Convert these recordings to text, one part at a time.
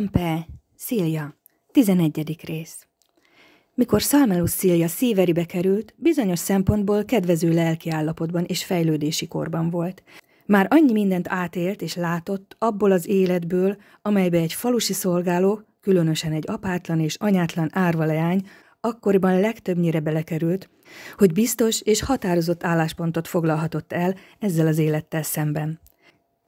Lampe, Szilja, 11. rész. Mikor Szalmelusz Szilja szíveribe került, bizonyos szempontból kedvező állapotban és fejlődési korban volt. Már annyi mindent átélt és látott abból az életből, amelybe egy falusi szolgáló, különösen egy apátlan és anyátlan árva leány, akkoriban legtöbbnyire belekerült, hogy biztos és határozott álláspontot foglalhatott el ezzel az élettel szemben.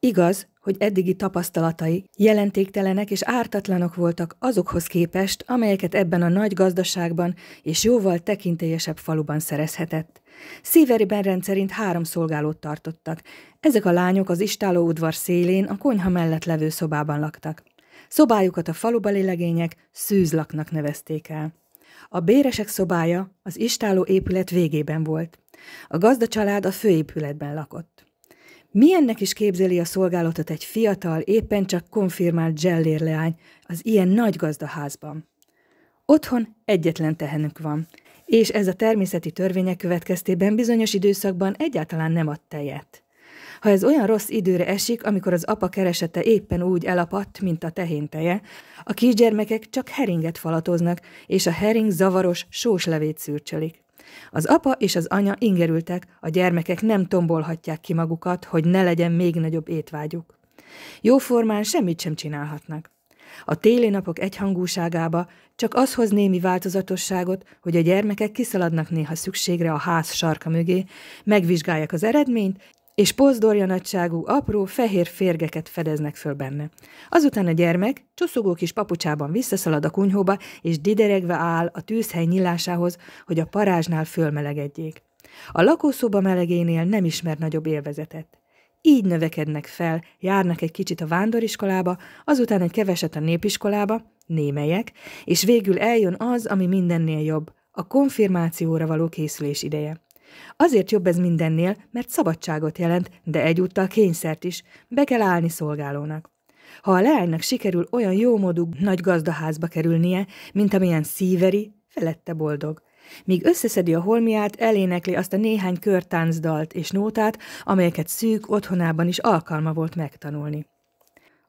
Igaz, hogy eddigi tapasztalatai jelentéktelenek és ártatlanok voltak azokhoz képest, amelyeket ebben a nagy gazdaságban és jóval tekintélyesebb faluban szerezhetett. Szíveri rendszerint három szolgálót tartottak. Ezek a lányok az istáló udvar szélén, a konyha mellett levő szobában laktak. Szobájukat a falubeli legények szűzlaknak nevezték el. A béresek szobája az istáló épület végében volt. A gazda család a főépületben lakott. Milyennek is képzeli a szolgálatot egy fiatal, éppen csak konfirmált zsellérleány az ilyen nagy gazdaházban? Otthon egyetlen tehenük van, és ez a természeti törvények következtében bizonyos időszakban egyáltalán nem ad tejet. Ha ez olyan rossz időre esik, amikor az apa keresete éppen úgy elapadt, mint a tehén teje, a kisgyermekek csak heringet falatoznak, és a hering zavaros, sós levét szürcsölik. Az apa és az anya ingerültek, a gyermekek nem tombolhatják ki magukat, hogy ne legyen még nagyobb étvágyuk. Jóformán semmit sem csinálhatnak. A téli napok egyhangúságába csak az hoz némi változatosságot, hogy a gyermekek kiszaladnak néha szükségre a ház sarka mögé, megvizsgálják az eredményt, és pozdorja nagyságú, apró, fehér férgeket fedeznek föl benne. Azután a gyermek csuszogó kis papucsában visszaszalad a kunyhóba, és dideregve áll a tűzhely nyilásához, hogy a parázsnál fölmelegedjék. A lakószoba melegénél nem ismer nagyobb élvezetet. Így növekednek fel, járnak egy kicsit a vándoriskolába, azután egy keveset a népiskolába, némelyek, és végül eljön az, ami mindennél jobb, a konfirmációra való készülés ideje. Azért jobb ez mindennél, mert szabadságot jelent, de egyúttal kényszert is. Be kell állni szolgálónak. Ha a leánynak sikerül olyan modú nagy gazdaházba kerülnie, mint amilyen szíveri, felette boldog. Míg összeszedi a holmiát, elénekli azt a néhány körtáncdalt és nótát, amelyeket szűk otthonában is alkalma volt megtanulni.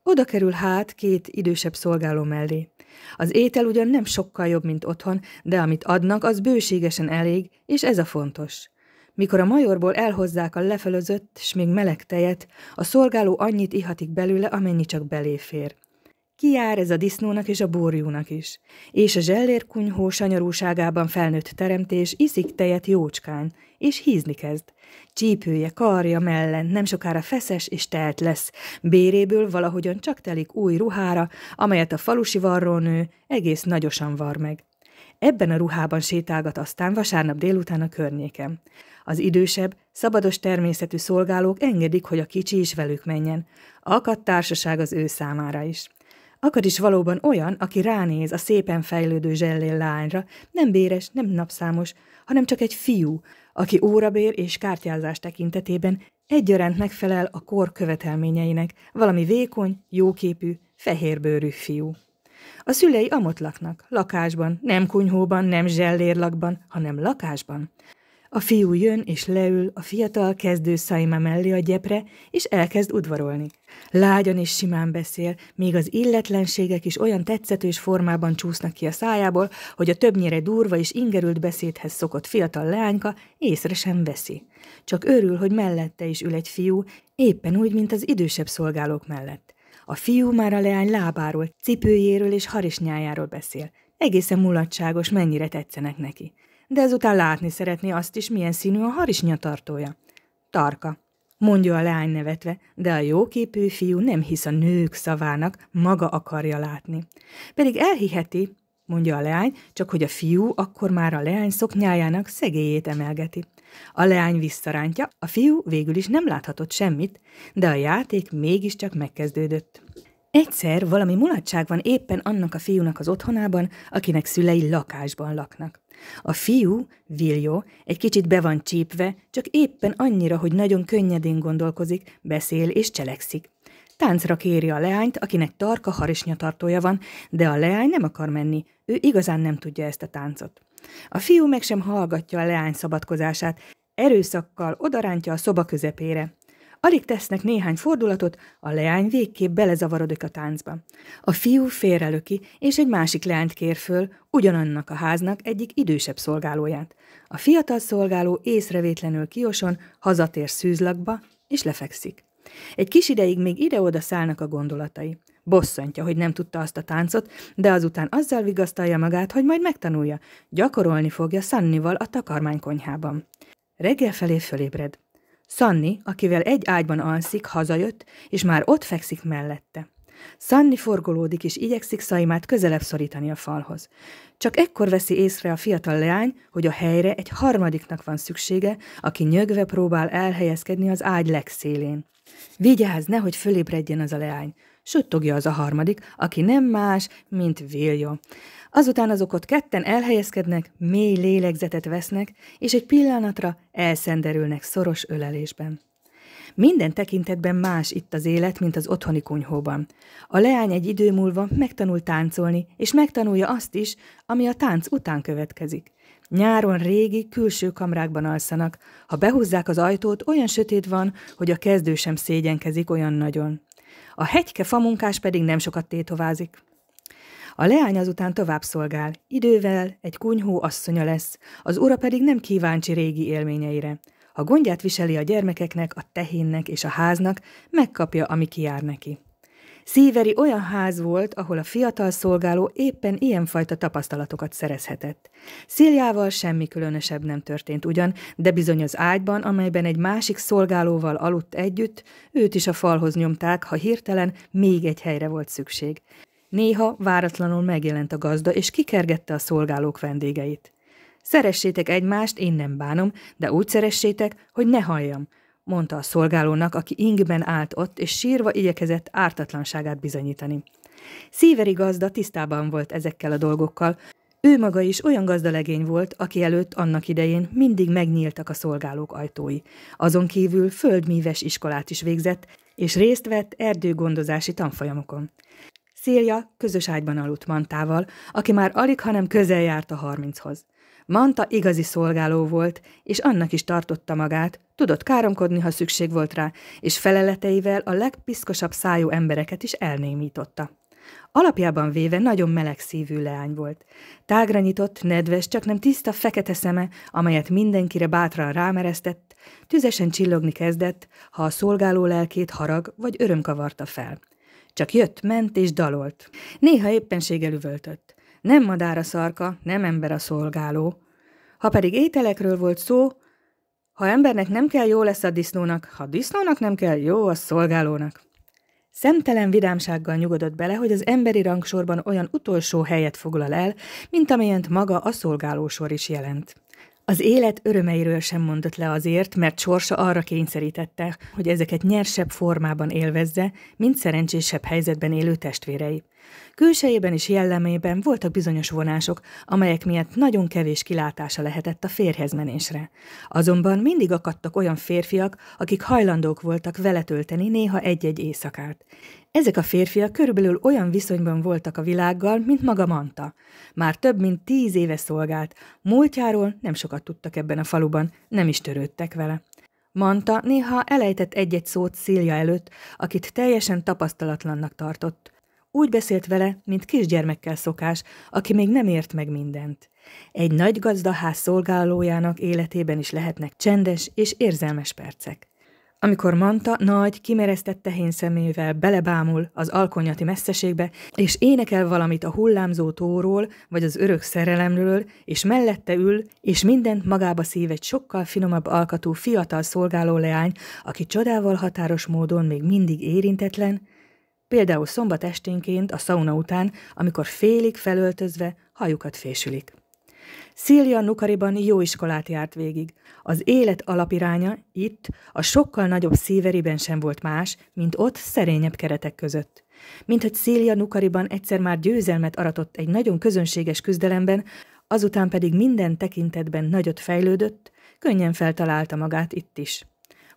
Oda kerül hát két idősebb szolgáló mellé. Az étel ugyan nem sokkal jobb, mint otthon, de amit adnak, az bőségesen elég, és ez a fontos. Mikor a majorból elhozzák a lefölözött, s még meleg tejet, a szolgáló annyit ihatik belőle, amennyi csak beléfér. Ki jár ez a disznónak és a borjúnak is, és a zsellérkunyhó sanyarúságában felnőtt teremtés iszik tejet jócskán, és hízni kezd. Csípője, karja mellen nem sokára feszes és telt lesz, béréből valahogyan csak telik új ruhára, amelyet a falusi varrónő egész nagyosan var meg. Ebben a ruhában sétálgat aztán vasárnap délután a környéken. Az idősebb, szabados természetű szolgálók engedik, hogy a kicsi is velük menjen. Akad társaság az ő számára is. Akad is valóban olyan, aki ránéz a szépen fejlődő zsellél lányra, nem béres, nem napszámos, hanem csak egy fiú, aki órabér és kártyázás tekintetében egyaránt megfelel a kor követelményeinek, valami vékony, jóképű, fehérbőrű fiú. A szülei amott laknak, lakásban, nem kunyhóban, nem zsellérlakban, hanem lakásban. A fiú jön és leül a fiatal kezdő szaima mellé a gyepre, és elkezd udvarolni. Lágyan és simán beszél, még az illetlenségek is olyan tetszetős formában csúsznak ki a szájából, hogy a többnyire durva és ingerült beszédhez szokott fiatal leányka észre sem veszi. Csak örül, hogy mellette is ül egy fiú, éppen úgy, mint az idősebb szolgálók mellett. A fiú már a leány lábáról, cipőjéről és harisnyájáról beszél. Egészen mulatságos, mennyire tetszenek neki. De ezután látni szeretné azt is, milyen színű a harisnya tartója. Tarka. Mondja a leány nevetve, de a jóképű fiú nem hisz a nők szavának, maga akarja látni. Pedig elhiheti, mondja a leány, csak hogy a fiú akkor már a leány szoknyájának szegélyét emelgeti. A leány visszarántja, a fiú végül is nem láthatott semmit, de a játék mégiscsak megkezdődött. Egyszer valami mulatság van éppen annak a fiúnak az otthonában, akinek szülei lakásban laknak. A fiú, Viljó, egy kicsit be van csípve, csak éppen annyira, hogy nagyon könnyedén gondolkozik, beszél és cselekszik. Táncra kéri a leányt, akinek tarka harisnyatartója van, de a leány nem akar menni, ő igazán nem tudja ezt a táncot. A fiú meg sem hallgatja a leány szabadkozását, erőszakkal odarántja a szoba közepére. Alig tesznek néhány fordulatot, a leány végképp belezavarodik a táncba. A fiú félrelöki, és egy másik leányt kér föl, ugyanannak a háznak egyik idősebb szolgálóját. A fiatal szolgáló észrevétlenül kioson, hazatér szűzlakba, és lefekszik. Egy kis ideig még ide-oda szállnak a gondolatai. Bosszantja, hogy nem tudta azt a táncot, de azután azzal vigasztalja magát, hogy majd megtanulja. Gyakorolni fogja Sannival a takarmánykonyhában. Reggel felé fölébred. Sanni, akivel egy ágyban alszik, hazajött, és már ott fekszik mellette. Sanni forgolódik és igyekszik Szaimát közelebb szorítani a falhoz. Csak ekkor veszi észre a fiatal leány, hogy a helyre egy harmadiknak van szüksége, aki nyögve próbál elhelyezkedni az ágy legszélén. Vigyázz, nehogy fölébredjen az a leány. Suttogja az a harmadik, aki nem más, mint Viljo. Azután azok ott ketten elhelyezkednek, mély lélegzetet vesznek, és egy pillanatra elszenderülnek szoros ölelésben. Minden tekintetben más itt az élet, mint az otthoni kunyhóban. A leány egy idő múlva megtanul táncolni, és megtanulja azt is, ami a tánc után következik. Nyáron régi, külső kamrákban alszanak. Ha behúzzák az ajtót, olyan sötét van, hogy a kezdő sem szégyenkezik olyan nagyon. A hegyke famunkás pedig nem sokat tétovázik. A leány azután tovább szolgál. Idővel egy kunyhó asszonya lesz, az ura pedig nem kíváncsi régi élményeire ha gondját viseli a gyermekeknek, a tehénnek és a háznak, megkapja, ami kijár neki. Szíveri olyan ház volt, ahol a fiatal szolgáló éppen ilyenfajta tapasztalatokat szerezhetett. Sziljával semmi különösebb nem történt ugyan, de bizony az ágyban, amelyben egy másik szolgálóval aludt együtt, őt is a falhoz nyomták, ha hirtelen még egy helyre volt szükség. Néha váratlanul megjelent a gazda, és kikergette a szolgálók vendégeit. Szeressétek egymást, én nem bánom, de úgy szeressétek, hogy ne halljam, mondta a szolgálónak, aki ingben állt ott, és sírva igyekezett ártatlanságát bizonyítani. Szíveri gazda tisztában volt ezekkel a dolgokkal, ő maga is olyan gazdalegény volt, aki előtt annak idején mindig megnyíltak a szolgálók ajtói. Azon kívül földmíves iskolát is végzett, és részt vett erdőgondozási tanfolyamokon. Szélja közös ágyban aludt Mantával, aki már alig, hanem közel járt a harminchoz. Manta igazi szolgáló volt, és annak is tartotta magát, tudott káromkodni, ha szükség volt rá, és feleleteivel a legpiszkosabb szájú embereket is elnémította. Alapjában véve nagyon meleg szívű leány volt. Tágra nyitott, nedves, csak nem tiszta fekete szeme, amelyet mindenkire bátran rámeresztett, tüzesen csillogni kezdett, ha a szolgáló lelkét harag vagy öröm kavarta fel. Csak jött, ment és dalolt. Néha éppenséggel üvöltött nem madár a szarka, nem ember a szolgáló. Ha pedig ételekről volt szó, ha embernek nem kell, jó lesz a disznónak, ha disznónak nem kell, jó a szolgálónak. Szemtelen vidámsággal nyugodott bele, hogy az emberi rangsorban olyan utolsó helyet foglal el, mint amilyent maga a szolgálósor is jelent. Az élet örömeiről sem mondott le azért, mert sorsa arra kényszerítette, hogy ezeket nyersebb formában élvezze, mint szerencsésebb helyzetben élő testvérei. Külsejében és jellemében voltak bizonyos vonások, amelyek miatt nagyon kevés kilátása lehetett a férhez menésre. Azonban mindig akadtak olyan férfiak, akik hajlandók voltak vele tölteni néha egy-egy éjszakát. Ezek a férfiak körülbelül olyan viszonyban voltak a világgal, mint maga Manta. Már több mint tíz éve szolgált, múltjáról nem sokat tudtak ebben a faluban, nem is törődtek vele. Manta néha elejtett egy-egy szót Szilja előtt, akit teljesen tapasztalatlannak tartott. Úgy beszélt vele, mint kisgyermekkel szokás, aki még nem ért meg mindent. Egy nagy gazdaház szolgálójának életében is lehetnek csendes és érzelmes percek. Amikor Manta nagy, kimeresztett tehén szemével belebámul az alkonyati messzeségbe, és énekel valamit a hullámzó tóról, vagy az örök szerelemről, és mellette ül, és mindent magába szív egy sokkal finomabb alkatú fiatal szolgáló leány, aki csodával határos módon még mindig érintetlen, például szombat esténként a szauna után, amikor félig felöltözve hajukat fésülik. Szilja Nukariban jó iskolát járt végig. Az élet alapiránya itt a sokkal nagyobb szíveriben sem volt más, mint ott szerényebb keretek között. Mint hogy Szilja Nukariban egyszer már győzelmet aratott egy nagyon közönséges küzdelemben, azután pedig minden tekintetben nagyot fejlődött, könnyen feltalálta magát itt is.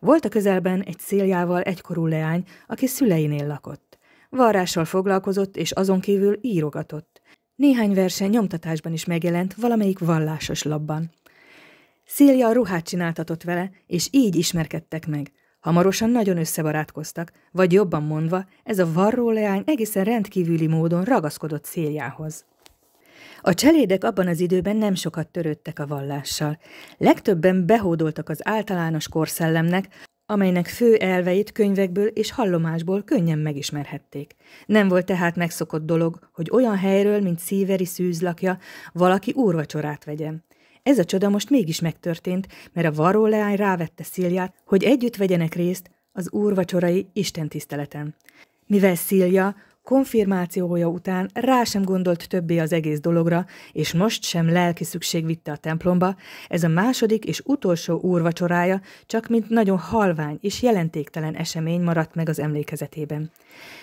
Volt a közelben egy széljával egykorú leány, aki szüleinél lakott. Varrással foglalkozott, és azon kívül írogatott. Néhány versen nyomtatásban is megjelent valamelyik vallásos labban. Szélja a ruhát csináltatott vele, és így ismerkedtek meg. Hamarosan nagyon összebarátkoztak, vagy jobban mondva, ez a varró leány egészen rendkívüli módon ragaszkodott széljához. A cselédek abban az időben nem sokat törődtek a vallással. Legtöbben behódoltak az általános korszellemnek, amelynek fő elveit könyvekből és hallomásból könnyen megismerhették. Nem volt tehát megszokott dolog, hogy olyan helyről, mint szíveri szűzlakja, valaki úrvacsorát vegyen. Ez a csoda most mégis megtörtént, mert a varó leány rávette Szilját, hogy együtt vegyenek részt az úrvacsorai istentiszteleten. Mivel Szilja konfirmációja után rá sem gondolt többé az egész dologra, és most sem lelki szükség vitte a templomba, ez a második és utolsó úrvacsorája csak mint nagyon halvány és jelentéktelen esemény maradt meg az emlékezetében.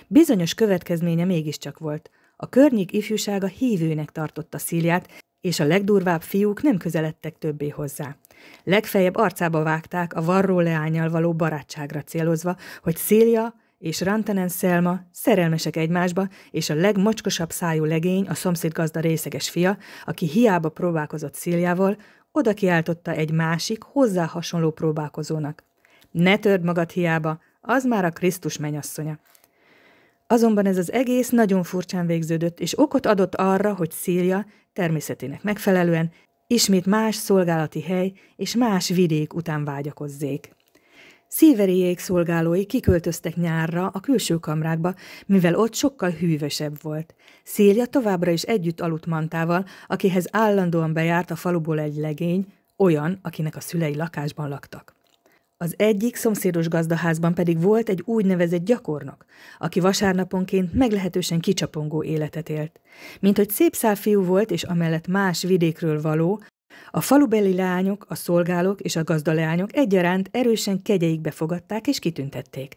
Bizonyos következménye mégiscsak volt. A környék ifjúsága hívőnek tartotta Szíliát, és a legdurvább fiúk nem közeledtek többé hozzá. Legfeljebb arcába vágták a varró leányjal való barátságra célozva, hogy Szília és Rantanen Szelma szerelmesek egymásba, és a legmocskosabb szájú legény, a szomszéd gazda részeges fia, aki hiába próbálkozott Szíliával, oda kiáltotta egy másik, hozzá hasonló próbálkozónak. Ne törd magad hiába, az már a Krisztus menyasszonya. Azonban ez az egész nagyon furcsán végződött, és okot adott arra, hogy Szília természetének megfelelően ismét más szolgálati hely és más vidék után vágyakozzék. Szíveriék szolgálói kiköltöztek nyárra a külső kamrákba, mivel ott sokkal hűvösebb volt. Szélja továbbra is együtt aludt Mantával, akihez állandóan bejárt a faluból egy legény, olyan, akinek a szülei lakásban laktak. Az egyik szomszédos gazdaházban pedig volt egy úgynevezett gyakornok, aki vasárnaponként meglehetősen kicsapongó életet élt. Mint hogy szép fiú volt, és amellett más vidékről való, a falubeli leányok, a szolgálók és a gazdaleányok egyaránt erősen kegyeikbe fogadták és kitüntették.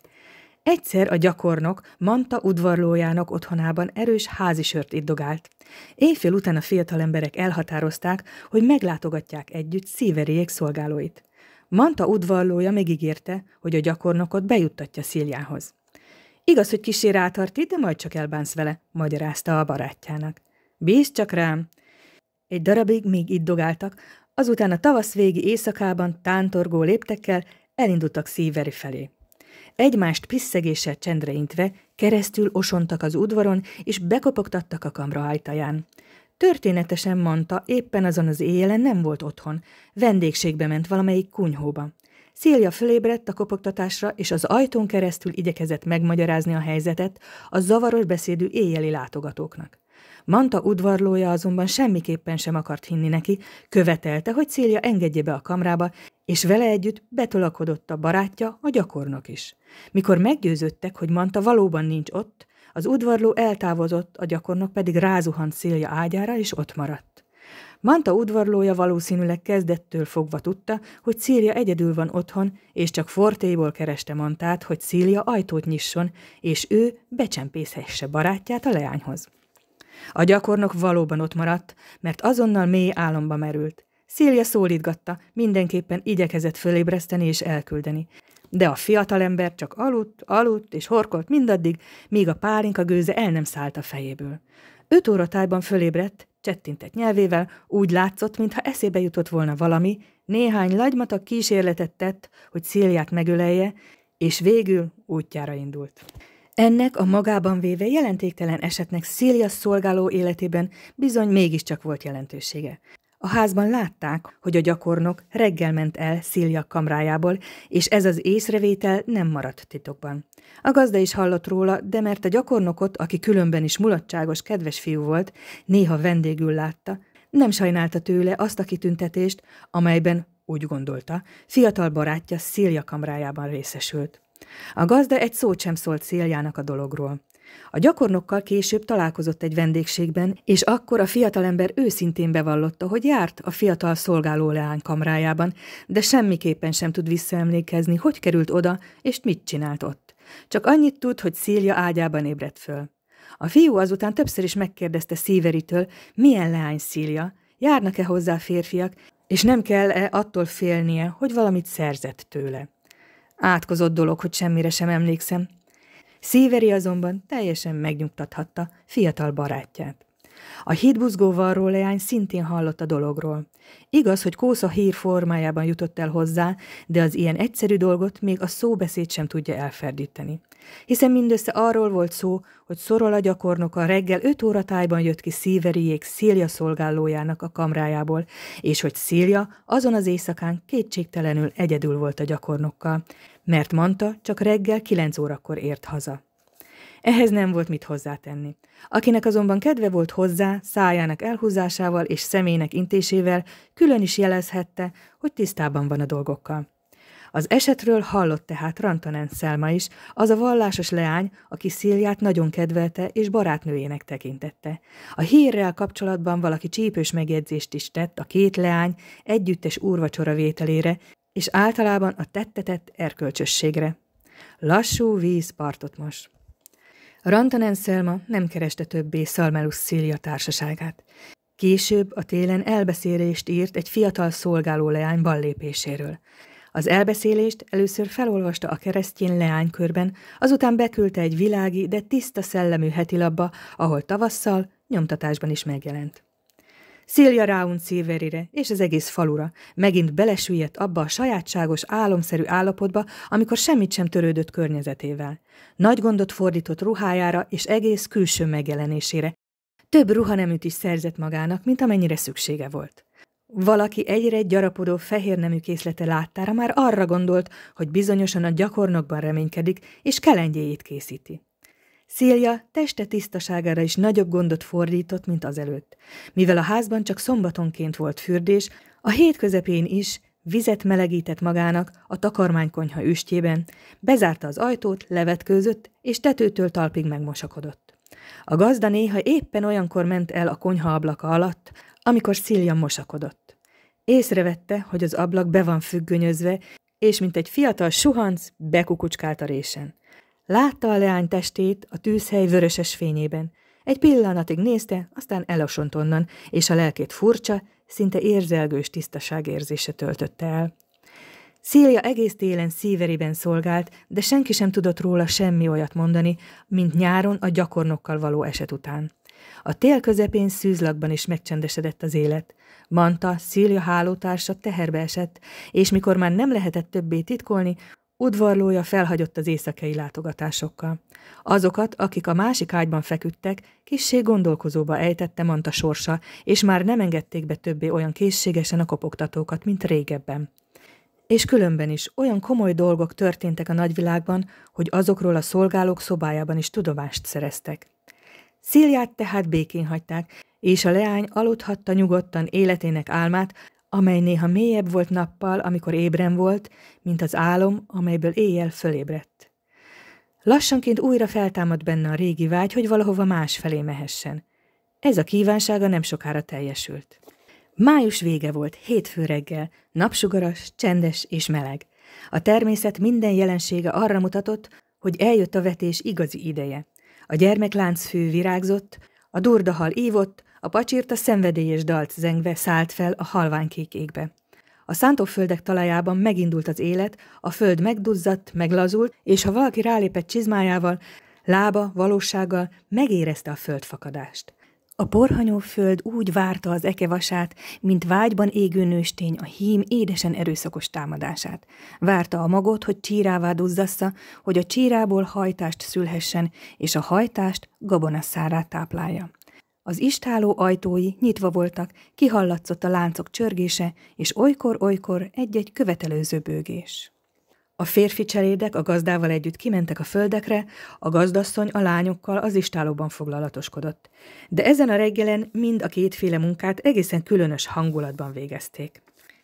Egyszer a gyakornok Manta udvarlójának otthonában erős házi sört iddogált. Éjfél után a fiatal emberek elhatározták, hogy meglátogatják együtt szíveriék szolgálóit. Manta udvarlója megígérte, hogy a gyakornokot bejuttatja Szíliához. Igaz, hogy kisé rátarti, de majd csak elbánsz vele, magyarázta a barátjának. Bízd csak rám, egy darabig még itt dogáltak, azután a tavasz végi éjszakában tántorgó léptekkel elindultak szíveri felé. Egymást pisszegéssel csendre intve, keresztül osontak az udvaron, és bekopogtattak a kamra ajtaján. Történetesen mondta, éppen azon az éjjelen nem volt otthon, vendégségbe ment valamelyik kunyhóba. Szélja fölébredt a kopogtatásra, és az ajtón keresztül igyekezett megmagyarázni a helyzetet a zavaros beszédű éjjeli látogatóknak. Manta udvarlója azonban semmiképpen sem akart hinni neki, követelte, hogy Célja engedje be a kamrába, és vele együtt betolakodott a barátja, a gyakornok is. Mikor meggyőződtek, hogy Manta valóban nincs ott, az udvarló eltávozott, a gyakornok pedig rázuhant Célja ágyára, és ott maradt. Manta udvarlója valószínűleg kezdettől fogva tudta, hogy Cília egyedül van otthon, és csak fortéból kereste Mantát, hogy Cília ajtót nyisson, és ő becsempészhesse barátját a leányhoz. A gyakornok valóban ott maradt, mert azonnal mély álomba merült. Szilja szólítgatta, mindenképpen igyekezett fölébreszteni és elküldeni. De a fiatalember csak aludt, aludt és horkolt mindaddig, míg a pálinka gőze el nem szállt a fejéből. Öt óra tájban fölébredt, csettintett nyelvével, úgy látszott, mintha eszébe jutott volna valami, néhány lagymatak kísérletet tett, hogy Szilját megölelje, és végül útjára indult. Ennek a magában véve jelentéktelen esetnek Szilja szolgáló életében bizony mégiscsak volt jelentősége. A házban látták, hogy a gyakornok reggel ment el Szilja kamrájából, és ez az észrevétel nem maradt titokban. A gazda is hallott róla, de mert a gyakornokot, aki különben is mulatságos, kedves fiú volt, néha vendégül látta, nem sajnálta tőle azt a kitüntetést, amelyben, úgy gondolta, fiatal barátja Szilja kamrájában részesült. A gazda egy szót sem szólt széljának a dologról. A gyakornokkal később találkozott egy vendégségben, és akkor a fiatalember őszintén bevallotta, hogy járt a fiatal szolgáló leány kamrájában, de semmiképpen sem tud visszaemlékezni, hogy került oda, és mit csinált ott. Csak annyit tud, hogy Szilja ágyában ébredt föl. A fiú azután többször is megkérdezte Szíveritől, milyen leány Szilja, járnak-e hozzá férfiak, és nem kell-e attól félnie, hogy valamit szerzett tőle. Átkozott dolog, hogy semmire sem emlékszem. Szíveri azonban teljesen megnyugtathatta fiatal barátját. A hídbuzgó varró leány szintén hallott a dologról. Igaz, hogy kósza hír formájában jutott el hozzá, de az ilyen egyszerű dolgot még a szóbeszéd sem tudja elferdíteni hiszen mindössze arról volt szó, hogy a gyakornoka reggel öt óra tájban jött ki Szíveriék Szilja szolgálójának a kamrájából, és hogy Szilja azon az éjszakán kétségtelenül egyedül volt a gyakornokkal, mert Manta csak reggel kilenc órakor ért haza. Ehhez nem volt mit hozzátenni. Akinek azonban kedve volt hozzá, szájának elhúzásával és szemének intésével külön is jelezhette, hogy tisztában van a dolgokkal. Az esetről hallott tehát Rantanen Szelma is, az a vallásos leány, aki Szilját nagyon kedvelte és barátnőjének tekintette. A hírrel kapcsolatban valaki csípős megjegyzést is tett a két leány együttes úrvacsora vételére, és általában a tettetett erkölcsösségre. Lassú víz partot most. Rantanen Szelma nem kereste többé Szalmelusz Szilja társaságát. Később a télen elbeszélést írt egy fiatal szolgáló leány ballépéséről. Az elbeszélést először felolvasta a keresztjén leánykörben, azután beküldte egy világi, de tiszta szellemű labba, ahol tavasszal nyomtatásban is megjelent. Szilja Ráun szíverire és az egész falura megint belesüllyedt abba a sajátságos, álomszerű állapotba, amikor semmit sem törődött környezetével. Nagy gondot fordított ruhájára és egész külső megjelenésére. Több ruhaneműt is szerzett magának, mint amennyire szüksége volt. Valaki egyre gyarapodó fehér nemű készlete láttára már arra gondolt, hogy bizonyosan a gyakornokban reménykedik, és kelengyéjét készíti. Szilja teste tisztaságára is nagyobb gondot fordított, mint azelőtt. Mivel a házban csak szombatonként volt fürdés, a hét közepén is vizet melegített magának a takarmánykonyha üstjében, bezárta az ajtót, levetkőzött, és tetőtől talpig megmosakodott. A gazda néha éppen olyankor ment el a konyha ablaka alatt, amikor Szilja mosakodott. Észrevette, hogy az ablak be van függönyözve, és mint egy fiatal suhanc, bekukucskált a résen. Látta a leány testét a tűzhely vöröses fényében. Egy pillanatig nézte, aztán elosont onnan, és a lelkét furcsa, szinte érzelgős tisztaság érzése töltötte el. Szília egész télen szíveriben szolgált, de senki sem tudott róla semmi olyat mondani, mint nyáron a gyakornokkal való eset után. A tél közepén szűzlakban is megcsendesedett az élet. Manta, Szília hálótársa teherbe esett, és mikor már nem lehetett többé titkolni, udvarlója felhagyott az éjszakai látogatásokkal. Azokat, akik a másik ágyban feküdtek, kissé gondolkozóba ejtette Manta sorsa, és már nem engedték be többé olyan készségesen a kopogtatókat, mint régebben. És különben is olyan komoly dolgok történtek a nagyvilágban, hogy azokról a szolgálók szobájában is tudomást szereztek. Szíliát tehát békén hagyták, és a leány aludhatta nyugodtan életének álmát, amely néha mélyebb volt nappal, amikor ébren volt, mint az álom, amelyből éjjel fölébredt. Lassanként újra feltámadt benne a régi vágy, hogy valahova más felé mehessen. Ez a kívánsága nem sokára teljesült. Május vége volt, hétfő reggel, napsugaras, csendes és meleg. A természet minden jelensége arra mutatott, hogy eljött a vetés igazi ideje. A fő virágzott, a durdahal ívott, a pacsirta a szenvedélyes dalt zengve szállt fel a halványkék égbe. A szántóföldek talajában megindult az élet, a föld megduzzadt, meglazult, és ha valaki rálépett csizmájával, lába, valósággal megérezte a földfakadást. A borhanyó föld úgy várta az ekevasát, mint vágyban égő nőstény a hím édesen erőszakos támadását. Várta a magot, hogy csírává duzzassa, hogy a csírából hajtást szülhessen, és a hajtást gabonaszárá táplálja. Az istáló ajtói nyitva voltak, kihallatszott a láncok csörgése, és olykor-olykor egy-egy követelőző bőgés. A férfi cselédek a gazdával együtt kimentek a földekre, a gazdasszony a lányokkal az istálóban foglalatoskodott. De ezen a reggelen mind a kétféle munkát egészen különös hangulatban végezték.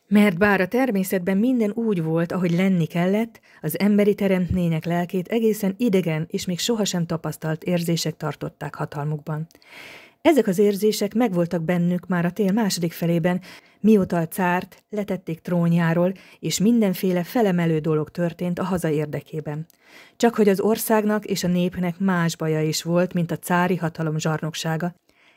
Mert bár a természetben minden úgy volt, ahogy lenni kellett, az emberi teremtmények lelkét egészen idegen és még sohasem tapasztalt érzések tartották hatalmukban. Ezek az érzések megvoltak bennük már a tél második felében, mióta a cárt letették trónjáról, és mindenféle felemelő dolog történt a haza érdekében. Csak hogy az országnak és a népnek más baja is volt, mint a cári hatalom zsarnoksága,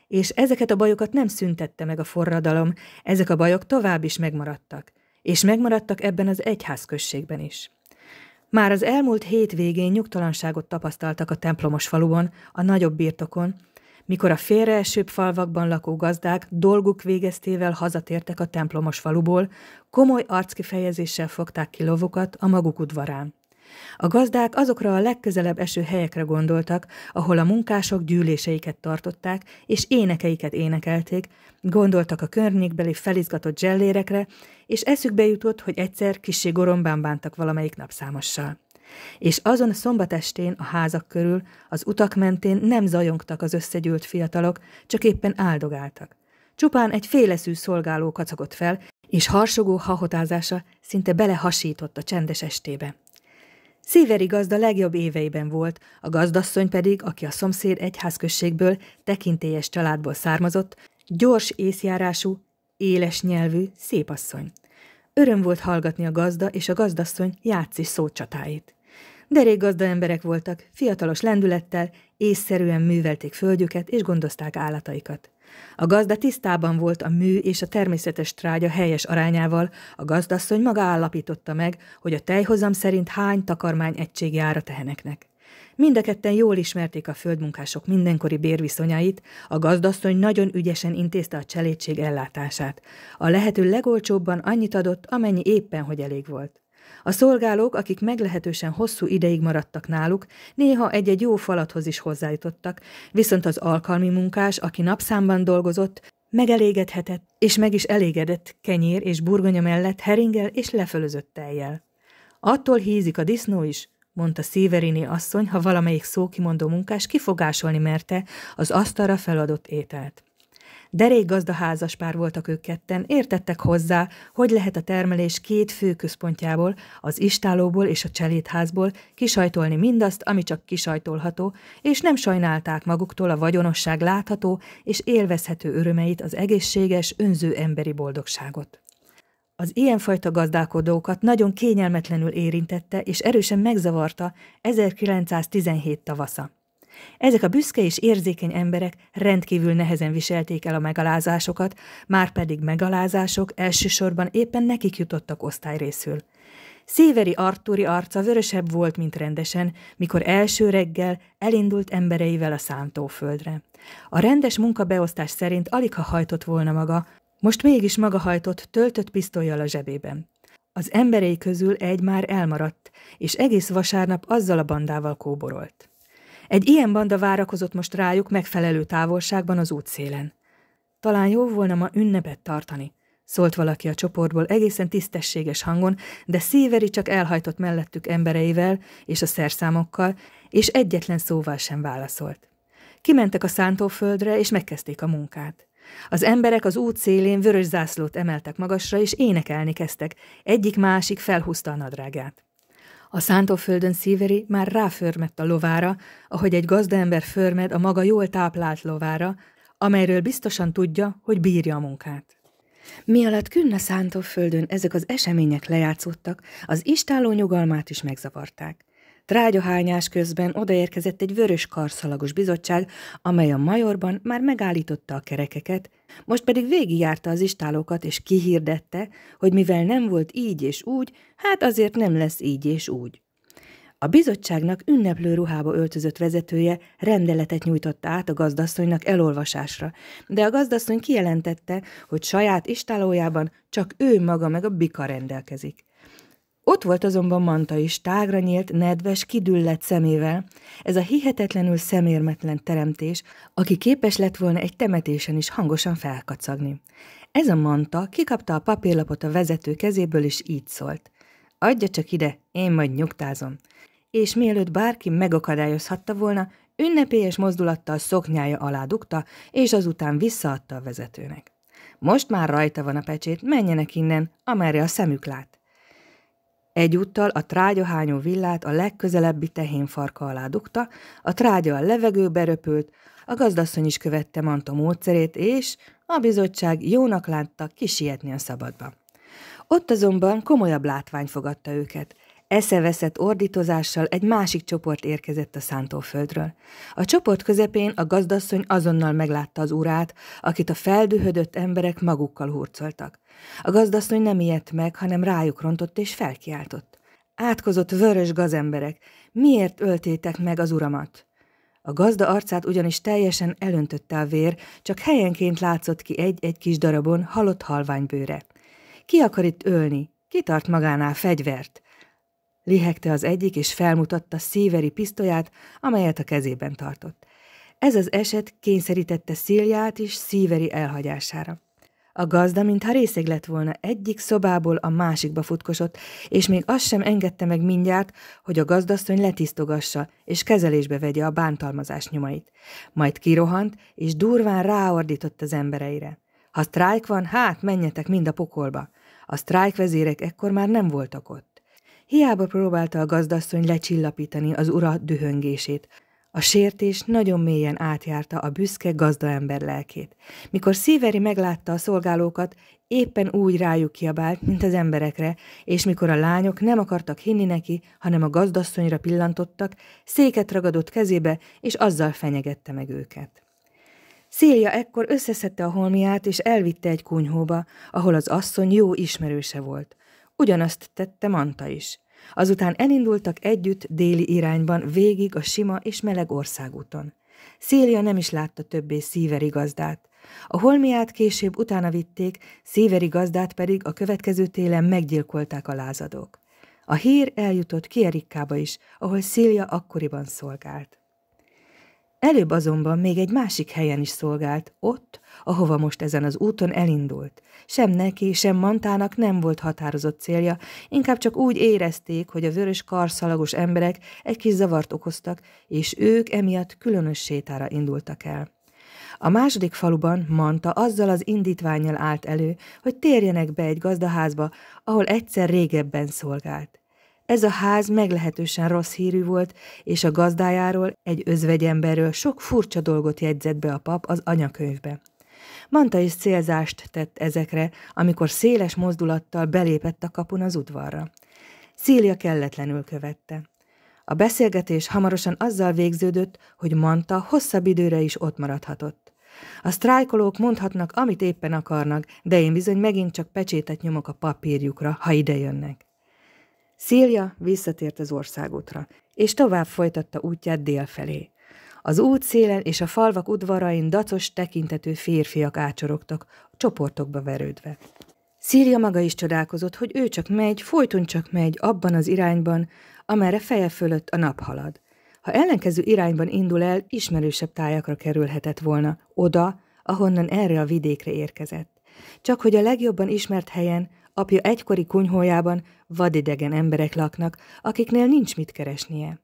és ezeket a bajokat nem szüntette meg a forradalom, ezek a bajok tovább is megmaradtak, és megmaradtak ebben az egyházközségben is. Már az elmúlt hét végén nyugtalanságot tapasztaltak a templomos faluban, a nagyobb birtokon, mikor a félreesőbb falvakban lakó gazdák dolguk végeztével hazatértek a templomos faluból, komoly arckifejezéssel fogták ki lovokat a maguk udvarán. A gazdák azokra a legközelebb eső helyekre gondoltak, ahol a munkások gyűléseiket tartották, és énekeiket énekelték, gondoltak a környékbeli felizgatott zsellérekre, és eszükbe jutott, hogy egyszer kisé gorombán bántak valamelyik napszámossal és azon szombatestén a házak körül, az utak mentén nem zajongtak az összegyűlt fiatalok, csak éppen áldogáltak. Csupán egy féleszű szolgáló kacagott fel, és harsogó hahotázása szinte belehasított a csendes estébe. Szíveri gazda legjobb éveiben volt, a gazdasszony pedig, aki a szomszéd egyházközségből, tekintélyes családból származott, gyors észjárású, éles nyelvű, szép asszony. Öröm volt hallgatni a gazda és a gazdasszony játszis szócsatáit. Derék gazda emberek voltak, fiatalos lendülettel, észszerűen művelték földjüket és gondozták állataikat. A gazda tisztában volt a mű és a természetes trágya helyes arányával, a gazdasszony maga állapította meg, hogy a tejhozam szerint hány takarmány egység jár a teheneknek. ketten jól ismerték a földmunkások mindenkori bérviszonyait, a gazdasszony nagyon ügyesen intézte a cselédség ellátását. A lehető legolcsóbban annyit adott, amennyi éppen hogy elég volt. A szolgálók, akik meglehetősen hosszú ideig maradtak náluk, néha egy-egy jó falathoz is hozzájutottak, viszont az alkalmi munkás, aki napszámban dolgozott, megelégedhetett és meg is elégedett kenyér és burgonya mellett heringel és lefölözött tejjel. Attól hízik a disznó is, mondta Szíverini asszony, ha valamelyik szókimondó munkás kifogásolni merte az asztalra feladott ételt. Derék gazdaházas pár voltak ők ketten, értettek hozzá, hogy lehet a termelés két fő központjából, az istálóból és a cselédházból kisajtolni mindazt, ami csak kisajtolható, és nem sajnálták maguktól a vagyonosság látható és élvezhető örömeit, az egészséges, önző emberi boldogságot. Az ilyenfajta gazdálkodókat nagyon kényelmetlenül érintette és erősen megzavarta 1917 tavasza. Ezek a büszke és érzékeny emberek rendkívül nehezen viselték el a megalázásokat, már pedig megalázások elsősorban éppen nekik jutottak osztályrészül. Széveri Artúri arca vörösebb volt, mint rendesen, mikor első reggel elindult embereivel a számtóföldre. A rendes munkabeosztás szerint alig ha hajtott volna maga, most mégis maga hajtott, töltött pisztolyjal a zsebében. Az emberei közül egy már elmaradt, és egész vasárnap azzal a bandával kóborolt. Egy ilyen banda várakozott most rájuk megfelelő távolságban az útszélen. Talán jó volna ma ünnepet tartani, szólt valaki a csoportból egészen tisztességes hangon, de Széveri csak elhajtott mellettük embereivel és a szerszámokkal, és egyetlen szóval sem válaszolt. Kimentek a szántóföldre, és megkezdték a munkát. Az emberek az út szélén vörös zászlót emeltek magasra, és énekelni kezdtek, egyik-másik felhúzta a nadrágát. A szántóföldön Szíveri már ráförmett a lovára, ahogy egy gazdaember förmed a maga jól táplált lovára, amelyről biztosan tudja, hogy bírja a munkát. Mi alatt a szántóföldön ezek az események lejátszottak, az istáló nyugalmát is megzavarták. Trágyahányás közben odaérkezett egy vörös karszalagos bizottság, amely a majorban már megállította a kerekeket, most pedig végigjárta az istálókat, és kihirdette, hogy mivel nem volt így és úgy, hát azért nem lesz így és úgy. A bizottságnak ünneplő ruhába öltözött vezetője rendeletet nyújtott át a gazdasszonynak elolvasásra, de a gazdasszony kijelentette, hogy saját istálójában csak ő maga meg a bika rendelkezik. Ott volt azonban Manta is, tágra nyílt, nedves, kidüllett szemével. Ez a hihetetlenül szemérmetlen teremtés, aki képes lett volna egy temetésen is hangosan felkacagni. Ez a Manta kikapta a papírlapot a vezető kezéből, és így szólt. Adja csak ide, én majd nyugtázom. És mielőtt bárki megakadályozhatta volna, ünnepélyes mozdulattal szoknyája alá dugta, és azután visszaadta a vezetőnek. Most már rajta van a pecsét, menjenek innen, amerre a szemük lát. Egyúttal a trágyahányó villát a legközelebbi farka alá dugta, a trágya a levegőbe röpült, a gazdasszony is követte Manta módszerét, és a bizottság jónak látta kisietni a szabadba. Ott azonban komolyabb látvány fogadta őket eszeveszett ordítozással egy másik csoport érkezett a szántóföldről. A csoport közepén a gazdasszony azonnal meglátta az urát, akit a feldühödött emberek magukkal hurcoltak. A gazdasszony nem ijedt meg, hanem rájuk rontott és felkiáltott. Átkozott vörös gazemberek, miért öltétek meg az uramat? A gazda arcát ugyanis teljesen elöntötte a vér, csak helyenként látszott ki egy-egy kis darabon halott halványbőre. Ki akar itt ölni? tart magánál fegyvert? Lihegte az egyik, és felmutatta szíveri pisztolyát, amelyet a kezében tartott. Ez az eset kényszerítette Szilját is szíveri elhagyására. A gazda, mintha részeg lett volna, egyik szobából a másikba futkosott, és még azt sem engedte meg mindjárt, hogy a gazdasszony letisztogassa és kezelésbe vegye a bántalmazás nyomait. Majd kirohant, és durván ráordított az embereire. Ha sztrájk van, hát menjetek mind a pokolba. A sztrájk vezérek ekkor már nem voltak ott. Hiába próbálta a gazdasszony lecsillapítani az ura dühöngését, a sértés nagyon mélyen átjárta a büszke gazdaember lelkét. Mikor Szíveri meglátta a szolgálókat, éppen úgy rájuk kiabált, mint az emberekre, és mikor a lányok nem akartak hinni neki, hanem a gazdasszonyra pillantottak, széket ragadott kezébe, és azzal fenyegette meg őket. Szélja ekkor összeszedte a holmiát, és elvitte egy kunyhóba, ahol az asszony jó ismerőse volt – Ugyanazt tette Manta is. Azután elindultak együtt déli irányban végig a sima és meleg országúton. Szélia nem is látta többé szíveri gazdát. A holmiát később utána vitték, szíveri gazdát pedig a következő télen meggyilkolták a lázadók. A hír eljutott Kierikkába is, ahol Szélia akkoriban szolgált. Előbb azonban még egy másik helyen is szolgált, ott, ahova most ezen az úton elindult. Sem neki, sem Mantának nem volt határozott célja, inkább csak úgy érezték, hogy a vörös karszalagos emberek egy kis zavart okoztak, és ők emiatt különös sétára indultak el. A második faluban Manta azzal az indítványjal állt elő, hogy térjenek be egy gazdaházba, ahol egyszer régebben szolgált. Ez a ház meglehetősen rossz hírű volt, és a gazdájáról, egy özvegyemberről sok furcsa dolgot jegyzett be a pap az anyakönyvbe. Manta is célzást tett ezekre, amikor széles mozdulattal belépett a kapun az udvarra. Szília kelletlenül követte. A beszélgetés hamarosan azzal végződött, hogy Manta hosszabb időre is ott maradhatott. A sztrájkolók mondhatnak, amit éppen akarnak, de én bizony megint csak pecsétet nyomok a papírjukra, ha ide jönnek. Szilja visszatért az országútra, és tovább folytatta útját dél felé. Az út szélen és a falvak udvarain dacos tekintetű férfiak ácsorogtak, csoportokba verődve. Szilja maga is csodálkozott, hogy ő csak megy, folyton csak megy abban az irányban, amerre feje fölött a nap halad. Ha ellenkező irányban indul el, ismerősebb tájakra kerülhetett volna, oda, ahonnan erre a vidékre érkezett. Csak hogy a legjobban ismert helyen, Apja egykori kunyhójában vadidegen emberek laknak, akiknél nincs mit keresnie.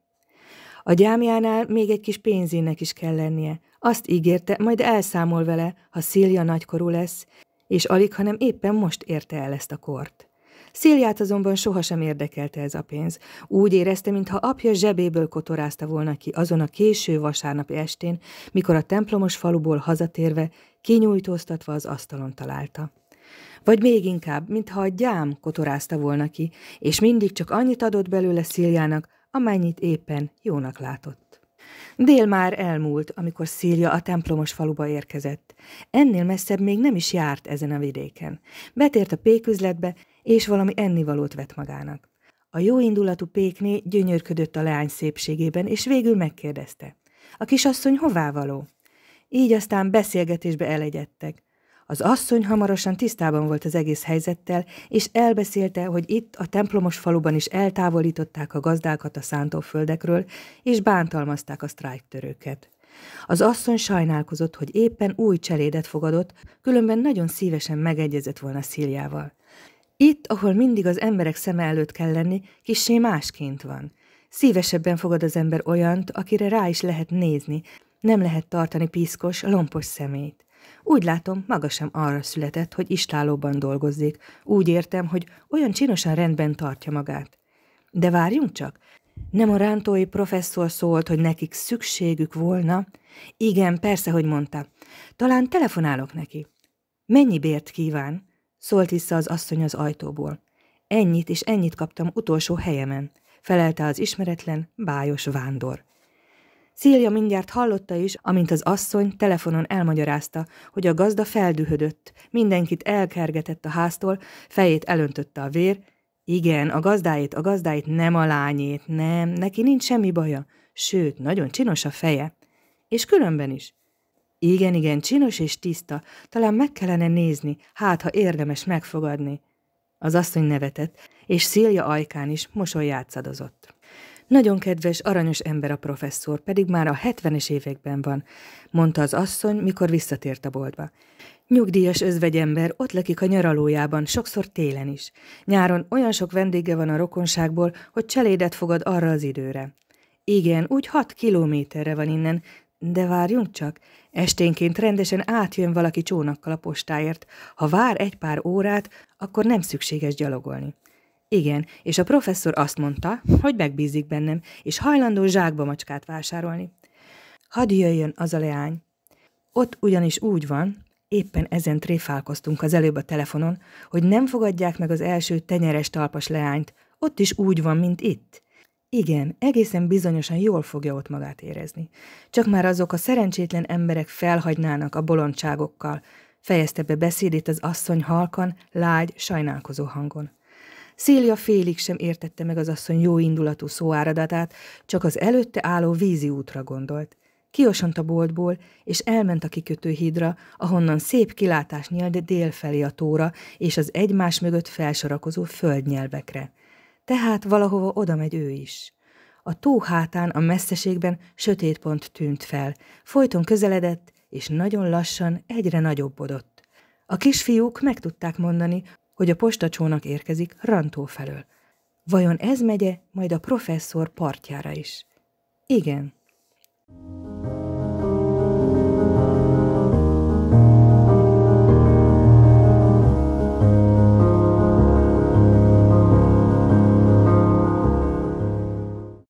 A gyámjánál még egy kis pénzének is kell lennie. Azt ígérte, majd elszámol vele, ha Szilja nagykorú lesz, és alig, hanem éppen most érte el ezt a kort. Szilját azonban sohasem érdekelte ez a pénz. Úgy érezte, mintha apja zsebéből kotorázta volna ki azon a késő vasárnapi estén, mikor a templomos faluból hazatérve, kinyújtóztatva az asztalon találta. Vagy még inkább, mintha a gyám kotorázta volna ki, és mindig csak annyit adott belőle Sziljának, amennyit éppen jónak látott. Dél már elmúlt, amikor Szilja a templomos faluba érkezett. Ennél messzebb még nem is járt ezen a vidéken. Betért a péküzletbe, és valami ennivalót vett magának. A jóindulatú pékné gyönyörködött a leány szépségében, és végül megkérdezte. A kisasszony hová való? Így aztán beszélgetésbe elegyedtek. Az asszony hamarosan tisztában volt az egész helyzettel, és elbeszélte, hogy itt a templomos faluban is eltávolították a gazdákat a szántóföldekről, és bántalmazták a sztrájktörőket. Az asszony sajnálkozott, hogy éppen új cselédet fogadott, különben nagyon szívesen megegyezett volna Szíliával. Itt, ahol mindig az emberek szeme előtt kell lenni, kissé másként van. Szívesebben fogad az ember olyant, akire rá is lehet nézni, nem lehet tartani piszkos, lompos szemét. Úgy látom, maga sem arra született, hogy istálóban dolgozzék. Úgy értem, hogy olyan csinosan rendben tartja magát. De várjunk csak, nem a rántói professzor szólt, hogy nekik szükségük volna? Igen, persze, hogy mondta. Talán telefonálok neki. Mennyi bért kíván? Szólt vissza az asszony az ajtóból. Ennyit és ennyit kaptam utolsó helyemen, felelte az ismeretlen, bájos vándor. Szilja mindjárt hallotta is, amint az asszony telefonon elmagyarázta, hogy a gazda feldühödött, mindenkit elkergetett a háztól, fejét elöntötte a vér. Igen, a gazdáit, a gazdáit, nem a lányét, nem, neki nincs semmi baja. Sőt, nagyon csinos a feje. És különben is. Igen, igen, csinos és tiszta, talán meg kellene nézni, hát ha érdemes megfogadni. Az asszony nevetett, és Szilja ajkán is mosoly játszadozott. Nagyon kedves, aranyos ember a professzor, pedig már a hetvenes években van, mondta az asszony, mikor visszatért a boltba. Nyugdíjas özvegyember ott lakik a nyaralójában, sokszor télen is. Nyáron olyan sok vendége van a rokonságból, hogy cselédet fogad arra az időre. Igen, úgy hat kilométerre van innen, de várjunk csak, esténként rendesen átjön valaki csónakkal a postáért. Ha vár egy pár órát, akkor nem szükséges gyalogolni. Igen, és a professzor azt mondta, hogy megbízik bennem, és hajlandó zsákba macskát vásárolni. Hadd jöjjön az a leány. Ott ugyanis úgy van, éppen ezen tréfálkoztunk az előbb a telefonon, hogy nem fogadják meg az első tenyeres talpas leányt, ott is úgy van, mint itt. Igen, egészen bizonyosan jól fogja ott magát érezni. Csak már azok a szerencsétlen emberek felhagynának a bolondságokkal, fejezte be beszédét az asszony halkan, lágy, sajnálkozó hangon. Szélia félig sem értette meg az asszony jó indulatú szóáradatát, csak az előtte álló vízi útra gondolt. Kiosont a boltból, és elment a kikötőhídra, ahonnan szép kilátás nyílt délfelé a tóra és az egymás mögött felsorakozó földnyelvekre. Tehát valahova oda megy ő is. A tó hátán a messzeségben sötét pont tűnt fel, folyton közeledett, és nagyon lassan egyre nagyobbodott. A kisfiúk meg tudták mondani, hogy a postacsónak érkezik Rantó felől. Vajon ez megye majd a professzor partjára is? Igen. Thank you.